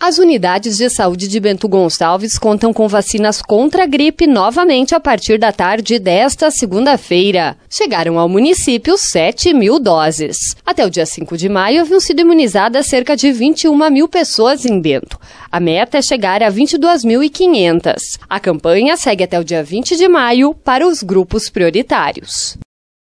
As unidades de saúde de Bento Gonçalves contam com vacinas contra a gripe novamente a partir da tarde desta segunda-feira. Chegaram ao município 7 mil doses. Até o dia 5 de maio haviam sido imunizadas cerca de 21 mil pessoas em Bento. A meta é chegar a 22.500. A campanha segue até o dia 20 de maio para os grupos prioritários.